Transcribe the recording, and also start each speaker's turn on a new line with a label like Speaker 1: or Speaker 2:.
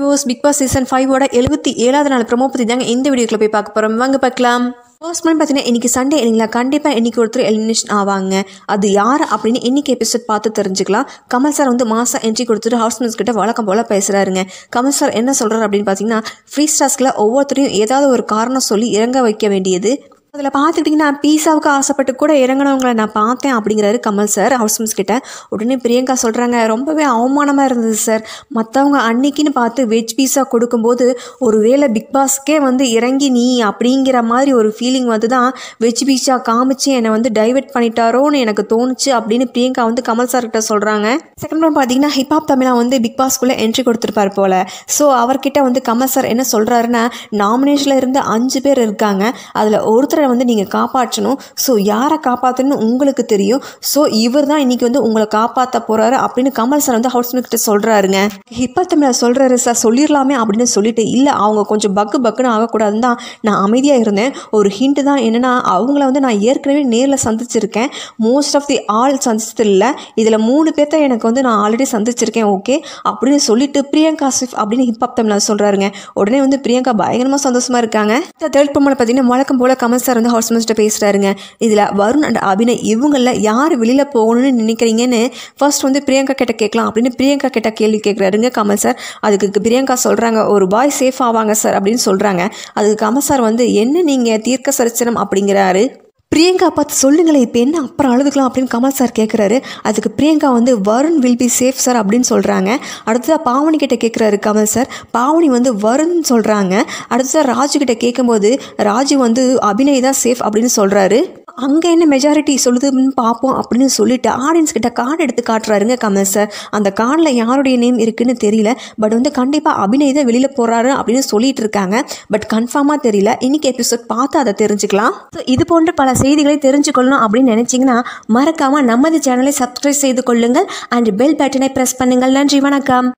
Speaker 1: விவோஸ் Bigg Boss season ஃபைவோட எழுபத்தி ஏழாவது நாள் ப்ரமோ பற்றி தாங்க இந்த வீடியோக்கில் போய் பார்க்க போகிறோம் வாங்க பார்க்கலாம் ஃபர்ஸ்ட் மந்த் பார்த்தீங்கன்னா இன்றைக்கி சண்டே இல்லைங்களா கண்டிப்பாக இன்றைக்கி ஒருத்தர் எலிமினேஷன் ஆவாங்க அது யார் அப்படின்னு இன்றைக்கி எபிசோட் பார்த்து தெரிஞ்சுக்கலாம் கமல் சார் வந்து மாதம் என்ட்ரி கொடுத்துட்டு ஹவுஸ் ஹவுஸ்மெண்ட்ஸ் கிட்ட வழக்கம் போல் பேசுகிறாருங்க கமல் சார் என்ன சொல்கிறார் அப்படின்னு பார்த்தீங்கன்னா ஃப்ரீ ஸ்டார்ஸ்கில் ஒவ்வொருத்தரையும் ஏதாவது ஒரு காரணம் சொல்லி இறங்க வைக்க வேண்டியது அதில் பார்த்துக்கிட்டிங்கன்னா பீஸாவுக்கு ஆசைப்பட்டு கூட இறங்கினவங்களை நான் பார்த்தேன் அப்படிங்கிறாரு கமல் சார் ஹவுஸ் ஹம்ஸ் கிட்ட உடனே பிரியங்கா சொல்கிறாங்க ரொம்பவே அவமானமாக இருந்தது சார் மற்றவங்க அன்னைக்குன்னு பார்த்து வெஜ் பீஸா கொடுக்கும்போது ஒரு வேளை பிக் பாஸ்க்கே வந்து இறங்கி நீ அப்படிங்கிற மாதிரி ஒரு ஃபீலிங் வந்து தான் வெஜ் பீஸா காமிச்சு என்னை வந்து டைவெர்ட் பண்ணிட்டாரோன்னு எனக்கு தோணுச்சு அப்படின்னு பிரியங்கா வந்து கமல் சார்கிட்ட சொல்கிறாங்க செகண்ட் ரவுண்ட் பார்த்தீங்கன்னா ஹிப்ஹாப் தமிழா வந்து பிக் பாஸ்க்குள்ளே என்ட்ரி கொடுத்துருப்பார் போல் ஸோ அவர்கிட்ட வந்து கமல் சார் என்ன சொல்கிறாருன்னா நாமினேஷனில் இருந்து அஞ்சு பேர் இருக்காங்க அதில் ஒருத்தர் டாக்டரை வந்து நீங்கள் காப்பாற்றணும் ஸோ யாரை காப்பாற்றணும்னு உங்களுக்கு தெரியும் ஸோ இவர் தான் இன்றைக்கி வந்து உங்களை காப்பாற்ற போகிறாரு அப்படின்னு கமல் சார் வந்து ஹவுஸ்மேன் கிட்ட சொல்கிறாருங்க தமிழை சொல்கிறாரு சார் சொல்லிடலாமே அப்படின்னு சொல்லிட்டு இல்லை அவங்க கொஞ்சம் பக்கு பக்குன்னு ஆகக்கூடாதுன்னு தான் நான் அமைதியாக இருந்தேன் ஒரு ஹிண்ட்டு தான் என்னென்னா அவங்கள வந்து நான் ஏற்கனவே நேரில் சந்திச்சிருக்கேன் மோஸ்ட் ஆஃப் தி ஆல் இல்லை இதில் மூணு பேர்த்த எனக்கு வந்து நான் ஆல்ரெடி சந்திச்சிருக்கேன் ஓகே அப்படின்னு சொல்லிட்டு பிரியங்கா சிஃப் அப்படின்னு ஹிப்பாப் தமிழ் சொல்கிறாருங்க உடனே வந்து பிரியங்கா பயங்கரமாக சந்தோஷமாக இருக்காங்க தேர்ட் பொம்மலை பார்த்தீங்கன்னா வழக்கம் போல் கமல் சார் வந்து ஹவுஸ் மாஸ்டர் பேசுகிறாருங்க இதில் வருண் அண்ட் அபினய் இவங்களில் யார் வெளியில் போகணும்னு நினைக்கிறீங்கன்னு ஃபர்ஸ்ட் வந்து பிரியங்கா கிட்ட கேட்கலாம் அப்படின்னு பிரியங்கா கிட்ட கேள்வி கேட்குறாருங்க கமல் சார் அதுக்கு பிரியங்கா சொல்கிறாங்க ஒரு பாய் சேஃப் ஆவாங்க சார் அப்படின்னு சொல்கிறாங்க அதுக்கு கமல் சார் வந்து என்ன நீங்கள் தீர்க்க சரிச்சனம் அப்படிங்கிறாரு பிரியங்கா பார்த்து சொல்லுங்களேன் இப்போ என்ன அப்புறம் அழுதுக்கலாம் அப்படின்னு கமல் சார் கேட்குறாரு அதுக்கு பிரியங்கா வந்து Varun will be safe sir அப்படின்னு சொல்கிறாங்க அடுத்ததாக பாவனி கிட்ட கேட்குறாரு கமல் சார் பாவனி வந்து வருண் சொல்கிறாங்க அடுத்ததாக ராஜு கிட்ட கேட்கும்போது ராஜு வந்து அபிநய் தான் சேஃப் அப்படின்னு சொல்கிறாரு அங்கே என்ன மெஜாரிட்டி சொல்லுதுன்னு பார்ப்போம் அப்படின்னு சொல்லிட்டு ஆடியன்ஸ் கிட்ட கார்டு எடுத்து காட்டுறாருங்க கமல் சார் அந்த கார்டில் யாருடைய நேம் இருக்குன்னு தெரியல பட் வந்து கண்டிப்பாக அபிநய் தான் வெளியில் போகிறாரு அப்படின்னு சொல்லிட்டு இருக்காங்க பட் கன்ஃபார்மாக தெரியல இன்னைக்கு எபிசோட் பார்த்து அதை தெரிஞ்சுக்கலாம் ஸோ இது போன்ற பல செய்திகளை தெரிஞ்சுக்கொள்ளணும் அப்படின்னு நினச்சிங்கன்னா மறக்காமல் நமது சேனலை சப்ஸ்கிரைப் செய்து கொள்ளுங்கள் அண்ட் பெல் பட்டனை ப்ரெஸ் பண்ணுங்கள் நன்றி வணக்கம்